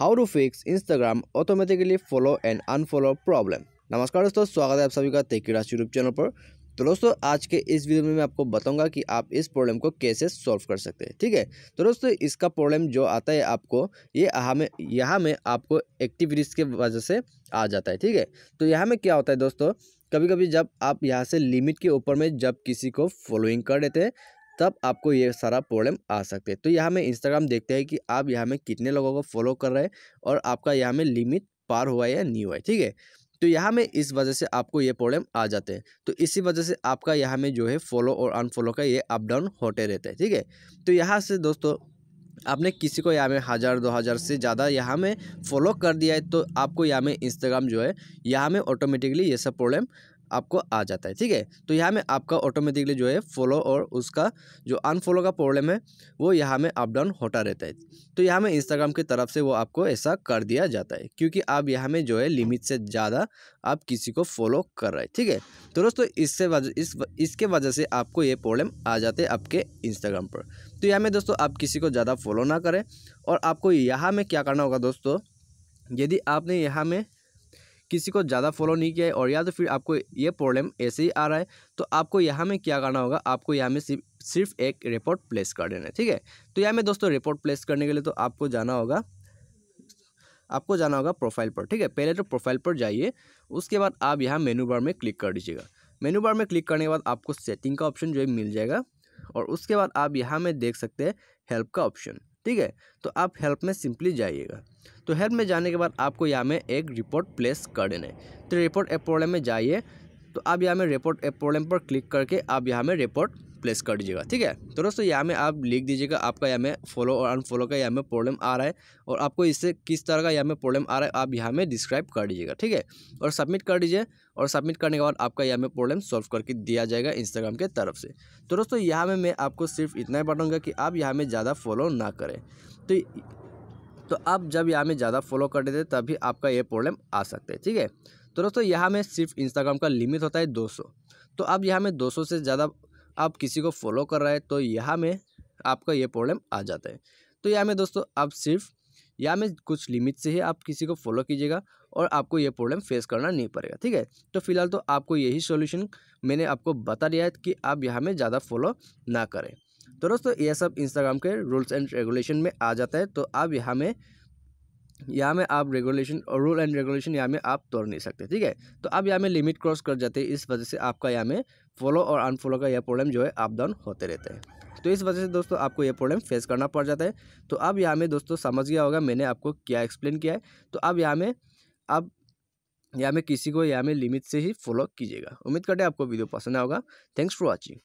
how to fix Instagram automatically follow and unfollow problem नमस्कार दोस्तों स्वागत है आप सभी का तेकी राशि यूट्यूब चैनल पर तो दोस्तों आज के इस वीडियो में मैं आपको बताऊंगा कि आप इस प्रॉब्लम को कैसे सॉल्व कर सकते हैं ठीक है तो दोस्तों इसका प्रॉब्लम जो आता है आपको ये हमें यहाँ में आपको एक्टिविटीज़ के वजह से आ जाता है ठीक है तो यहाँ में क्या होता है दोस्तों कभी कभी जब आप यहाँ से लिमिट के ऊपर में जब किसी को फॉलोइंग कर लेते हैं तब आपको ये सारा प्रॉब्लम आ सकते हैं तो यहाँ में इंस्टाग्राम देखते हैं कि आप यहाँ में कितने लोगों को फॉलो कर रहे हैं और आपका यहाँ में लिमिट पार हुआ है या नहीं हुआ है ठीक है तो यहाँ में इस वजह से आपको ये प्रॉब्लम आ जाते हैं तो इसी वजह से आपका यहाँ में जो है फॉलो और अनफॉलो का ये अप डाउन होते रहते हैं ठीक है तो यहाँ से दोस्तों आपने किसी को यहाँ में हज़ार दो हज़ार से ज़्यादा यहाँ में फॉलो कर दिया है तो आपको यहाँ में इंस्टाग्राम जो है यहाँ में ऑटोमेटिकली ये सब प्रॉब्लम आपको आ जाता है ठीक है तो यहाँ में आपका ऑटोमेटिकली जो है फॉलो और उसका जो अनफॉलो का प्रॉब्लम है वो यहाँ में अप डाउन होता रहता है तो यहाँ में इंस्टाग्राम की तरफ से वो आपको ऐसा कर दिया जाता है क्योंकि आप यहाँ में जो है लिमिट से ज़्यादा आप किसी को फॉलो कर रहे हैं ठीक है तो दोस्तों इससे वजह इस इसके वजह से आपको ये प्रॉब्लम आ जाते हैं आपके इंस्टाग्राम पर तो यहाँ में दोस्तों आप किसी को ज़्यादा फॉलो ना करें और आपको यहाँ में क्या करना होगा दोस्तों यदि आपने यहाँ में किसी को ज़्यादा फॉलो नहीं किया है और या तो फिर आपको ये प्रॉब्लम ऐसे ही आ रहा है तो आपको यहाँ में क्या करना होगा आपको यहाँ में सिर्फ सिर्फ एक रिपोर्ट प्लेस कर देना है ठीक है तो यहाँ में दोस्तों रिपोर्ट प्लेस करने के लिए तो आपको जाना होगा आपको जाना होगा प्रोफाइल पर ठीक है पहले तो प्रोफाइल पर जाइए उसके बाद आप यहाँ मेनू बार में क्लिक कर दीजिएगा मेनू बार में क्लिक करने के बाद आपको सेटिंग का ऑप्शन जो है मिल जाएगा और उसके बाद आप यहाँ में देख सकते हैं हेल्प का ऑप्शन ठीक है तो आप हेल्प में सिंपली जाइएगा तो हेल्प में जाने के बाद आपको यहाँ में एक रिपोर्ट प्लेस कर देना है तो रिपोर्ट एप प्रॉब्लम में जाइए तो आप यहाँ में रिपोर्ट एप प्रॉब्लम पर क्लिक करके आप यहाँ में रिपोर्ट प्लेस कर दीजिएगा ठीक है तो दोस्तों यहाँ में आप लिख दीजिएगा आपका यहाँ में फॉलो और अनफॉलो का यहाँ में प्रॉब्लम आ रहा है और आपको इससे किस तरह का यहाँ में प्रॉब्लम आ रहा है आप यहाँ में डिस्क्राइब कर दीजिएगा ठीक है और सबमिट कर दीजिए और सबमिट करने के बाद आपका यहाँ में प्रॉब्लम सॉल्व करके दिया जाएगा इंस्टाग्राम के तरफ से तो दोस्तों यहाँ में मैं आपको सिर्फ इतना ही बताऊँगा कि आप यहाँ में ज़्यादा फॉलो ना करें तो तो आप जब यहाँ में ज़्यादा फॉलो कर देते तभी आपका ये प्रॉब्लम आ सकता है ठीक है तो दोस्तों यहाँ में सिर्फ इंस्टाग्राम का लिमिट होता है 200 तो आप यहाँ में 200 से ज़्यादा आप किसी को फॉलो कर रहे हैं तो यहाँ में आपका ये प्रॉब्लम आ जाता है तो यहाँ में दोस्तों आप सिर्फ या में कुछ लिमिट से ही आप किसी को फॉलो कीजिएगा और आपको ये प्रॉब्लम फेस करना नहीं पड़ेगा ठीक है तो फिलहाल तो आपको यही सॉल्यूशन मैंने आपको बता दिया है कि आप यहाँ में ज़्यादा फॉलो ना करें तो दोस्तों यह सब इंस्टाग्राम के रूल्स एंड रेगुलेशन में आ जाता है तो आप यहाँ में यहाँ में आप रेगुलेशन और रूल एंड रेगुलेशन यहाँ में आप तोड़ नहीं सकते ठीक है तो अब यहाँ में लिमिट क्रॉस कर जाते हैं इस वजह से आपका यहाँ में फॉलो और अनफॉलो का यह प्रॉब्लम जो है अप डाउन होते रहते हैं तो इस वजह से दोस्तों आपको यह प्रॉब्लम फेस करना पड़ जाता है तो अब यहाँ में दोस्तों समझ गया होगा मैंने आपको क्या एक्सप्लेन किया है तो अब यहाँ में अब यहाँ में किसी को यहाँ में लिमिट से ही फॉलो कीजिएगा उम्मीद करते हैं आपको वीडियो पसंद आएगा थैंक्स फॉर वॉचिंग